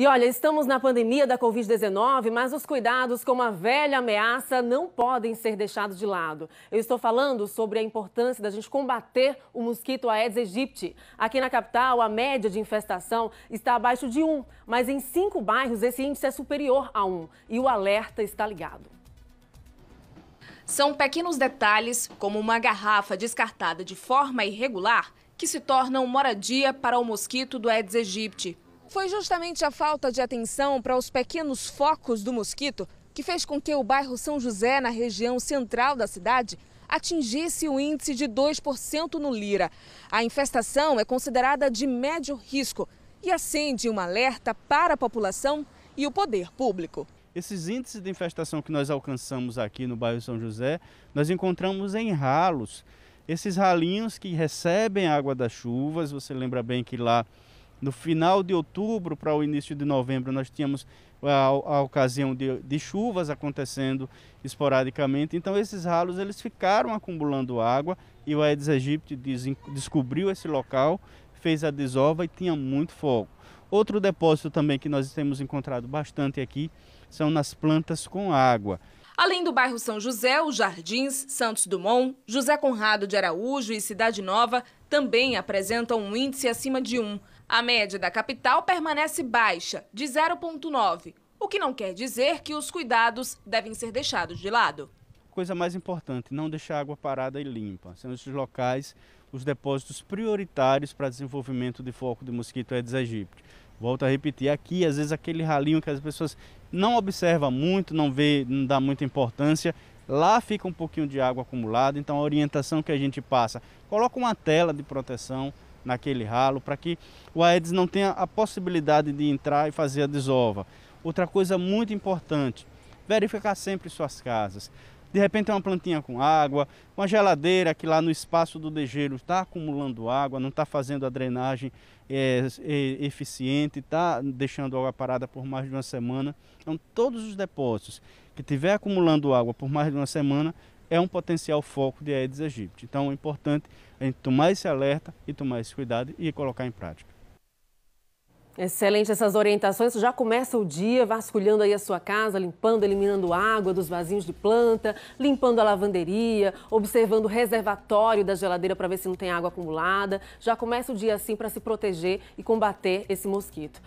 E olha, estamos na pandemia da Covid-19, mas os cuidados com uma velha ameaça não podem ser deixados de lado. Eu estou falando sobre a importância da gente combater o mosquito Aedes aegypti. Aqui na capital, a média de infestação está abaixo de 1, mas em cinco bairros esse índice é superior a 1 e o alerta está ligado. São pequenos detalhes, como uma garrafa descartada de forma irregular, que se tornam moradia para o mosquito do Aedes aegypti. Foi justamente a falta de atenção para os pequenos focos do mosquito que fez com que o bairro São José, na região central da cidade, atingisse o índice de 2% no Lira. A infestação é considerada de médio risco e acende um alerta para a população e o poder público. Esses índices de infestação que nós alcançamos aqui no bairro São José, nós encontramos em ralos. Esses ralinhos que recebem água das chuvas, você lembra bem que lá no final de outubro para o início de novembro, nós tínhamos a, a ocasião de, de, chuvas acontecendo esporadicamente. Então, esses ralos eles ficaram acumulando água e o Aedes aegypti des, descobriu esse local, fez a desova e tinha muito fogo. Outro depósito também que nós temos encontrado bastante aqui são nas plantas com água. Além do bairro São José, os Jardins, Santos Dumont, José Conrado de Araújo e Cidade Nova também apresentam um índice acima de 1. A média da capital permanece baixa, de 0,9, o que não quer dizer que os cuidados devem ser deixados de lado. Coisa mais importante, não deixar a água parada e limpa. São esses locais os depósitos prioritários para desenvolvimento de foco de mosquito Aedes aegypti. Volto a repetir, aqui às vezes aquele ralinho que as pessoas não observam muito, não vê, não dá muita importância, lá fica um pouquinho de água acumulada, então a orientação que a gente passa, coloca uma tela de proteção naquele ralo para que o Aedes não tenha a possibilidade de entrar e fazer a desova. Outra coisa muito importante, verificar sempre suas casas. De repente é uma plantinha com água, uma geladeira que lá no espaço do dejeiro está acumulando água, não está fazendo a drenagem é, é, eficiente, está deixando a água parada por mais de uma semana. Então todos os depósitos que tiver acumulando água por mais de uma semana é um potencial foco de Aedes aegypti. Então é importante a gente tomar esse alerta e tomar esse cuidado e colocar em prática. Excelente essas orientações. Já começa o dia vasculhando aí a sua casa, limpando, eliminando água dos vasinhos de planta, limpando a lavanderia, observando o reservatório da geladeira para ver se não tem água acumulada. Já começa o dia assim para se proteger e combater esse mosquito.